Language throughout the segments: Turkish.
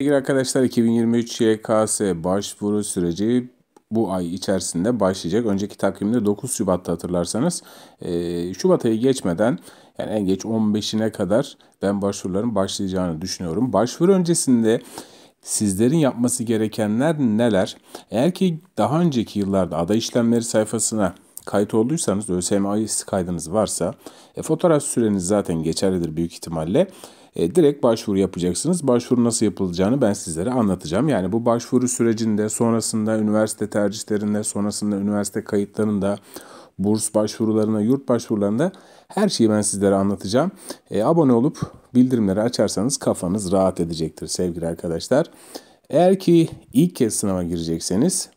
Sevgili arkadaşlar 2023 YKS başvuru süreci bu ay içerisinde başlayacak. Önceki takvimde 9 Şubat'ta hatırlarsanız ee, Şubat ayı geçmeden yani en geç 15'ine kadar ben başvuruların başlayacağını düşünüyorum. Başvuru öncesinde sizlerin yapması gerekenler neler? Eğer ki daha önceki yıllarda aday işlemleri sayfasına kayıt olduysanız ÖSYM ayı kaydınız varsa e, fotoğraf süreniz zaten geçerlidir büyük ihtimalle e, direkt başvuru yapacaksınız. Başvuru nasıl yapılacağını ben sizlere anlatacağım. Yani bu başvuru sürecinde, sonrasında üniversite tercihlerinde, sonrasında üniversite kayıtlarında, burs başvurularına, yurt başvurularında her şeyi ben sizlere anlatacağım. E, abone olup bildirimleri açarsanız kafanız rahat edecektir sevgili arkadaşlar. Eğer ki ilk kez sınava girecekseniz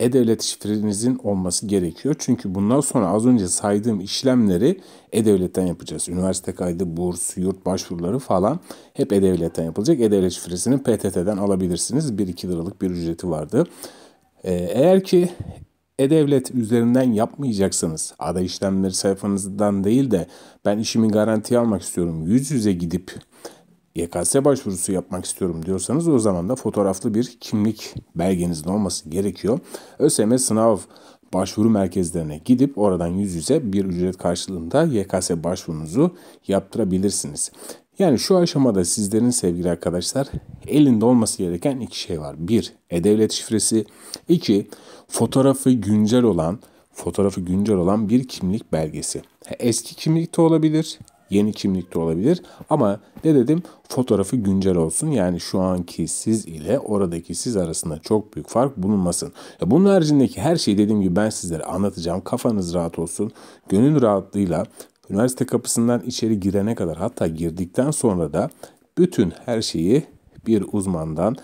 e-devlet şifrenizin olması gerekiyor. Çünkü bundan sonra az önce saydığım işlemleri e-devletten yapacağız. Üniversite kaydı, burs, yurt başvuruları falan hep e-devletten yapılacak. E-devlet şifresini PTT'den alabilirsiniz. 1-2 liralık bir ücreti vardı. Ee, eğer ki e-devlet üzerinden yapmayacaksanız, ada işlemleri sayfanızdan değil de ben işimi garantiye almak istiyorum, yüz yüze gidip YKS başvurusu yapmak istiyorum diyorsanız o zaman da fotoğraflı bir kimlik belgenizin olması gerekiyor. ÖSYM sınav başvuru merkezlerine gidip oradan yüz yüze bir ücret karşılığında YKS başvurunuzu yaptırabilirsiniz. Yani şu aşamada sizlerin sevgili arkadaşlar elinde olması gereken iki şey var. Bir, e-devlet şifresi. iki fotoğrafı güncel olan fotoğrafı güncel olan bir kimlik belgesi. Eski kimlik de olabilir, yeni kimlikte olabilir. Ama ne dedim? Fotoğrafı güncel olsun. Yani şu anki siz ile oradaki siz arasında çok büyük fark bulunmasın. Ya bunun haricindeki her şeyi dediğim gibi ben sizlere anlatacağım. Kafanız rahat olsun. Gönül rahatlığıyla üniversite kapısından içeri girene kadar hatta girdikten sonra da bütün her şeyi bir uzmandan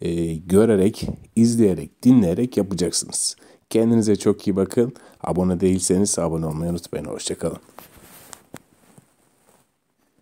e, görerek, izleyerek, dinleyerek yapacaksınız. Kendinize çok iyi bakın. Abone değilseniz abone olmayı unutmayın. Hoşçakalın.